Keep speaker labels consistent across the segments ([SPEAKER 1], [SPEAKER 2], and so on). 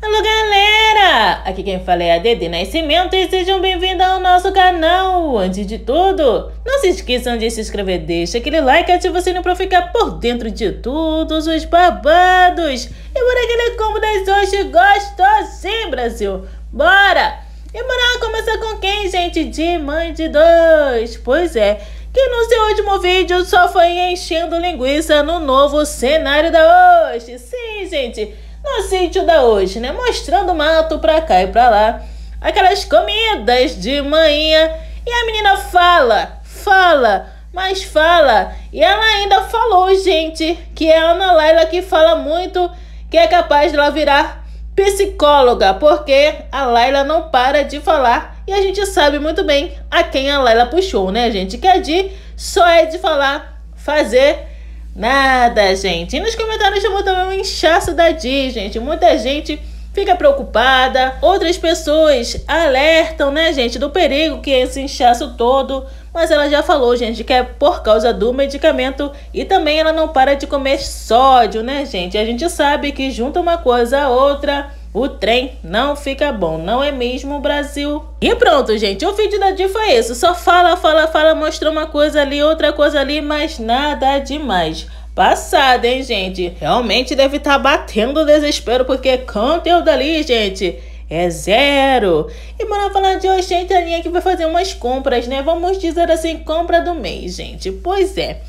[SPEAKER 1] Alô galera! Aqui quem fala é a Dede Nascimento e sejam bem-vindos ao nosso canal! Antes de tudo, não se esqueçam de se inscrever, deixa aquele like e ativa o sininho pra ficar por dentro de todos os babados! E bora aquele é combo das hoje gostosinho, Brasil! Bora! E bora começar com quem, gente? De mãe de dois! Pois é, que no seu último vídeo só foi enchendo linguiça no novo cenário da hoje! Sim, gente! no sítio da hoje, né? Mostrando o mato pra cá e pra lá, aquelas comidas de manhã. E a menina fala, fala, mas fala. E ela ainda falou, gente, que é a Ana Laila que fala muito que é capaz de ela virar psicóloga, porque a Laila não para de falar. E a gente sabe muito bem a quem a Laila puxou, né, gente? Que a Di só é de falar, fazer Nada, gente. E nos comentários já vou também um inchaço da Di, gente. Muita gente fica preocupada, outras pessoas alertam, né, gente, do perigo que é esse inchaço todo. Mas ela já falou, gente, que é por causa do medicamento e também ela não para de comer sódio, né, gente? A gente sabe que junta uma coisa a outra o trem não fica bom, não é mesmo, Brasil? E pronto, gente, o vídeo da Di foi é isso. Só fala, fala, fala, mostrou uma coisa ali, outra coisa ali, mas nada demais. Passada, hein, gente? Realmente deve estar tá batendo desespero, porque conteúdo ali, gente é zero. E bora falar de hoje, gente, a linha que vai fazer umas compras, né? Vamos dizer assim, compra do mês, gente. Pois é.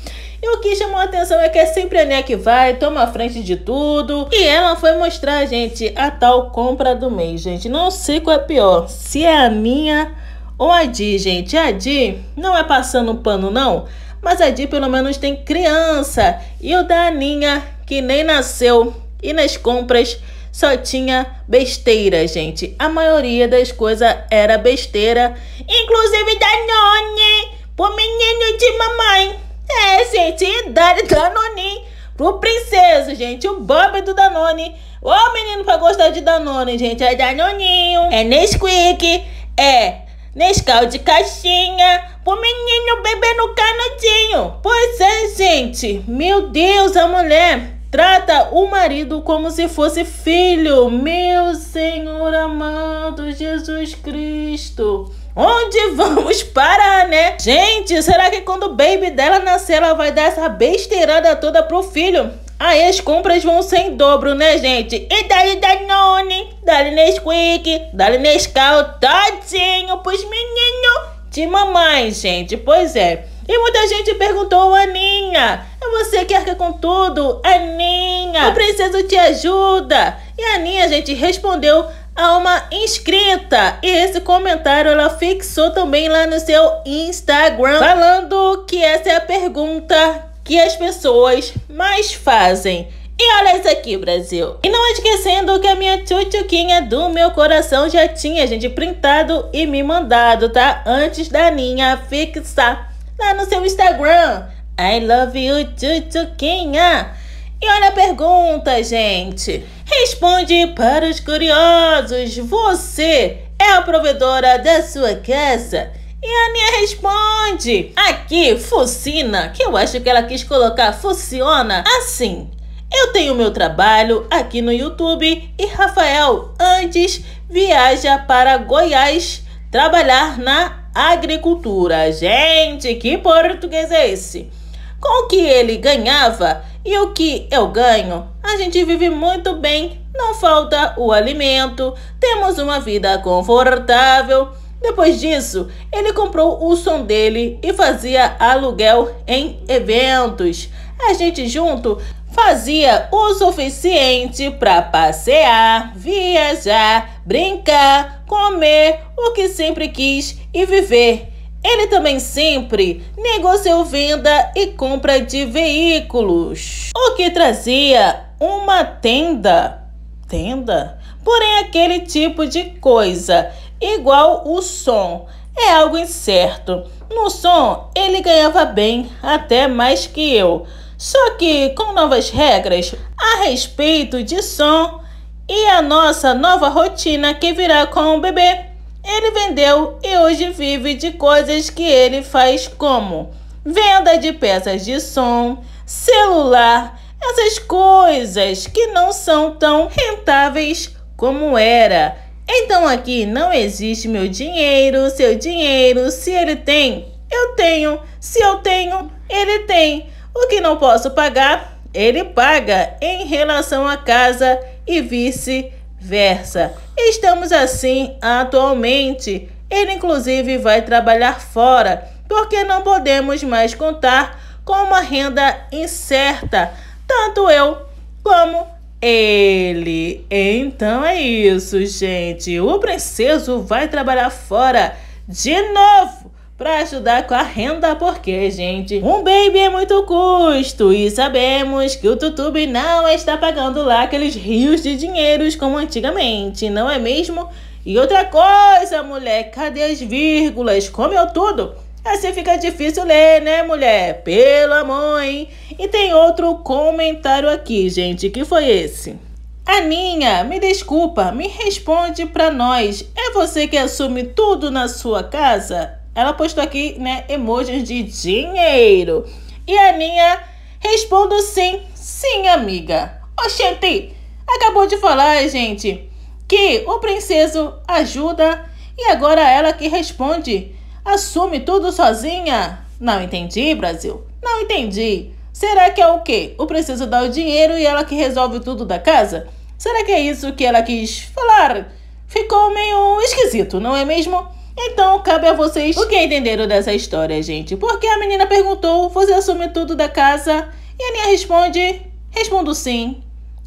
[SPEAKER 1] E o que chamou a atenção é que é sempre a Nia que vai, toma a frente de tudo. E ela foi mostrar, gente, a tal compra do mês, gente. Não sei qual é pior, se é a minha ou a Di, gente. A Di não é passando pano, não. Mas a Di pelo menos tem criança. E o da Aninha, que nem nasceu. E nas compras só tinha besteira, gente. A maioria das coisas era besteira, inclusive da Nônia, pro menino de mamãe. É, gente, e dane Danoninho pro princeso, gente. O Bob do Danone. Ô, menino pra gostar de Danone, gente. É Danoninho, é Nesquik, é Nescau de caixinha, pro menino beber no canudinho. Pois é, gente. Meu Deus, a mulher trata o marido como se fosse filho. Meu Senhor amado Jesus Cristo. Onde vamos parar, né? Gente, será que quando o baby dela nascer, ela vai dar essa besteirada toda pro filho? Aí as compras vão ser em dobro, né, gente? E dali Danone, dali Nesquik, dali Nescau, todinho pros meninos de mamãe, gente. Pois é. E muita gente perguntou, Aninha, é você que arca com tudo? Aninha, eu preciso de ajuda. E a Aninha, gente, respondeu a uma inscrita. E esse comentário ela fixou também lá no seu Instagram, falando que essa é a pergunta que as pessoas mais fazem. E olha isso aqui, Brasil. E não esquecendo que a minha tchutchuquinha do meu coração já tinha, gente, printado e me mandado, tá? Antes da Ninha fixar lá no seu Instagram. I love you, tchutchuquinha. E olha a pergunta, gente. Responde para os curiosos. Você é a provedora da sua casa? E a minha responde. Aqui, Fucina, que eu acho que ela quis colocar funciona. assim. Eu tenho meu trabalho aqui no YouTube e Rafael, antes, viaja para Goiás trabalhar na agricultura. Gente, que português é esse? Com o que ele ganhava, e o que eu ganho? A gente vive muito bem, não falta o alimento, temos uma vida confortável. Depois disso, ele comprou o som dele e fazia aluguel em eventos. A gente junto fazia o suficiente para passear, viajar, brincar, comer o que sempre quis e viver ele também sempre negociou venda e compra de veículos, o que trazia uma tenda, tenda, porém aquele tipo de coisa, igual o som, é algo incerto. No som, ele ganhava bem, até mais que eu. Só que com novas regras a respeito de som e a nossa nova rotina que virá com o bebê. Ele vendeu e hoje vive de coisas que ele faz, como venda de peças de som, celular, essas coisas que não são tão rentáveis como era. Então aqui não existe meu dinheiro, seu dinheiro, se ele tem, eu tenho, se eu tenho, ele tem. O que não posso pagar, ele paga em relação à casa e vice-versa Versa: Estamos assim atualmente. Ele, inclusive, vai trabalhar fora, porque não podemos mais contar com uma renda incerta, tanto eu como ele. Então é isso, gente. O princeso vai trabalhar fora de novo para ajudar com a renda, porque, gente, um baby é muito custo e sabemos que o YouTube não está pagando lá aqueles rios de dinheiros como antigamente, não é mesmo? E outra coisa, mulher, cadê as vírgulas? Comeu tudo? Assim fica difícil ler, né, mulher? Pelo amor, hein? E tem outro comentário aqui, gente, que foi esse. Aninha, me desculpa, me responde pra nós. É você que assume tudo na sua casa? Ela postou aqui, né, emojis de dinheiro. E a minha respondo sim, sim, amiga. Oxente, acabou de falar, gente, que o princeso ajuda e agora ela que responde. Assume tudo sozinha? Não entendi, Brasil. Não entendi. Será que é o quê? O princeso dá o dinheiro e ela que resolve tudo da casa? Será que é isso que ela quis falar? Ficou meio esquisito, não é mesmo? Então, cabe a vocês o que entenderam dessa história, gente. Porque a menina perguntou, você assume tudo da casa? E a Aninha responde, respondo sim.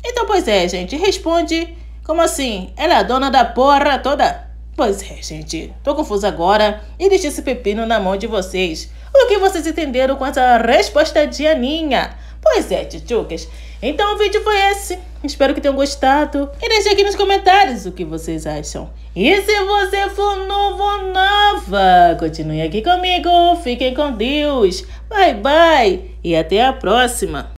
[SPEAKER 1] Então, pois é, gente, responde, como assim? Ela é a dona da porra toda. Pois é, gente, tô confusa agora e deixei esse pepino na mão de vocês. O que vocês entenderam com essa resposta de Aninha? Pois é, tchutchucas. Então o vídeo foi esse. Espero que tenham gostado. E deixe aqui nos comentários o que vocês acham. E se você for novo ou nova, continue aqui comigo. Fiquem com Deus. Bye, bye. E até a próxima.